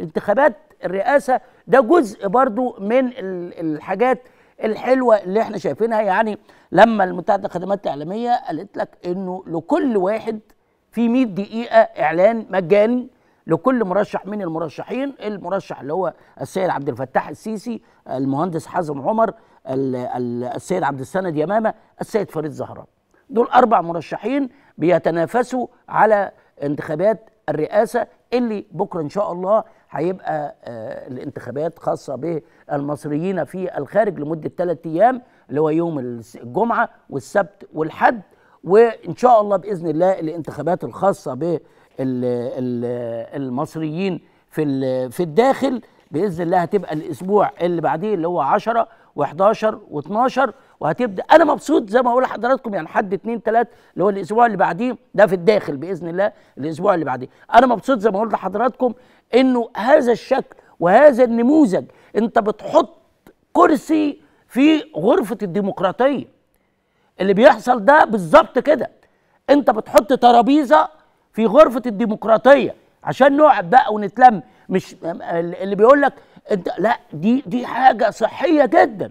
انتخابات الرئاسه ده جزء برضو من الحاجات الحلوه اللي احنا شايفينها يعني لما المتحده الخدمات الاعلاميه قالت لك انه لكل واحد في 100 دقيقه اعلان مجاني لكل مرشح من المرشحين المرشح اللي هو السيد عبد الفتاح السيسي المهندس حازم عمر السيد عبد السند يمامه السيد فريد زهران دول اربع مرشحين بيتنافسوا على انتخابات الرئاسه اللي بكره ان شاء الله هيبقى آه، الانتخابات خاصه بالمصريين في الخارج لمده ثلاث ايام اللي هو يوم الجمعه والسبت والحد وان شاء الله باذن الله الانتخابات الخاصه بالمصريين في في الداخل باذن الله هتبقى الاسبوع اللي بعديه اللي هو 10 و11 و12 وهتبدا انا مبسوط زي ما بقول لحضراتكم يعني حد 2 3 اللي هو الاسبوع اللي بعديه ده في الداخل باذن الله الاسبوع اللي بعديه انا مبسوط زي ما قلت لحضراتكم انه هذا الشكل وهذا النموذج انت بتحط كرسي في غرفه الديمقراطيه اللي بيحصل ده بالظبط كده انت بتحط ترابيزه في غرفه الديمقراطيه عشان نقعد بقى ونتلم مش اللي بيقول لك انت لا دي دي حاجه صحيه جدا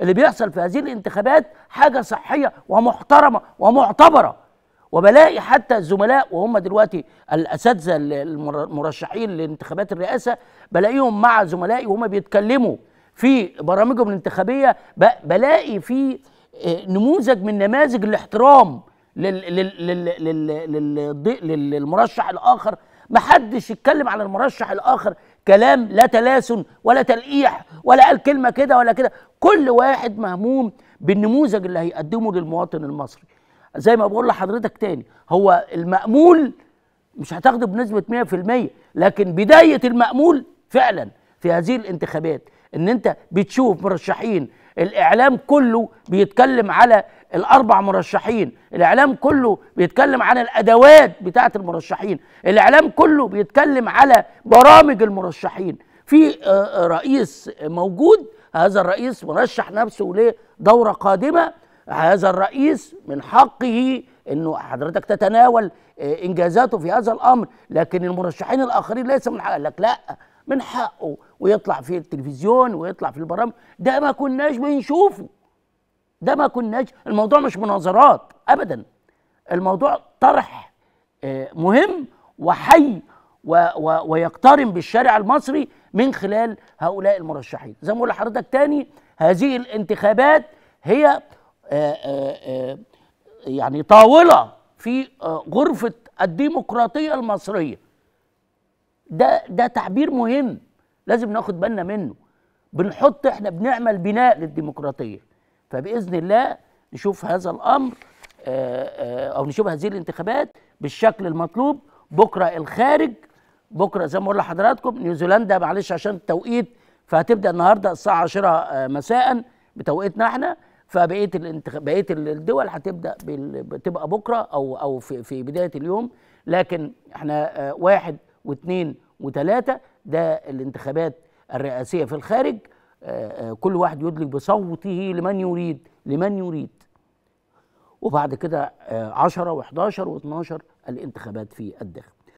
اللي بيحصل في هذه الانتخابات حاجه صحيه ومحترمه ومعتبره وبلاقي حتى الزملاء وهم دلوقتي الاساتذه المرشحين لانتخابات الرئاسه بلاقيهم مع زملائي وهم بيتكلموا في برامجهم الانتخابيه بلاقي في آه، نموذج من نماذج الاحترام للمرشح الاخر محدش يتكلم على المرشح الاخر كلام لا تلاسن ولا تلقيح ولا قال كلمه كده ولا كده كل واحد مهموم بالنموذج اللي هيقدمه للمواطن المصري زي ما بقول لحضرتك تاني هو المأمول مش هتاخده بنسبة 100% لكن بداية المأمول فعلا في هذه الانتخابات ان انت بتشوف مرشحين الاعلام كله بيتكلم على الاربع مرشحين الاعلام كله بيتكلم عن الادوات بتاعه المرشحين الاعلام كله بيتكلم على برامج المرشحين في آه، آه، رئيس موجود هذا الرئيس مرشح نفسه لدوره قادمه هذا الرئيس من حقه انه حضرتك تتناول آه، انجازاته في هذا الامر لكن المرشحين الاخرين ليس من حقه لك لا من حقه ويطلع في التلفزيون ويطلع في البرامج ده ما كناش بنشوفه ده ما كناش الموضوع مش مناظرات ابدا الموضوع طرح آه، مهم وحي و و ويقترن بالشارع المصري من خلال هؤلاء المرشحين زي ما بقول لحضرتك تاني هذه الانتخابات هي آه، آه، يعني طاولة في غرفة الديمقراطية المصرية ده ده تعبير مهم لازم ناخد بالنا منه بنحط احنا بنعمل بناء للديمقراطية فباذن الله نشوف هذا الامر آه، آه، او نشوف هذه الانتخابات بالشكل المطلوب بكره الخارج بكره زي ما بقول لحضراتكم نيوزيلندا معلش عشان التوقيت فهتبدا النهارده الساعه 10 آه، مساء بتوقيتنا احنا فبقيه الانتخ... بقيه الدول هتبدا بال... بتبقى بكره او او في, في بدايه اليوم لكن احنا واحد واثنين وثلاثه ده الانتخابات الرئاسيه في الخارج كل واحد يدلك بصوته لمن يريد لمن يريد وبعد كده 10 و11 و12 الانتخابات في الداخل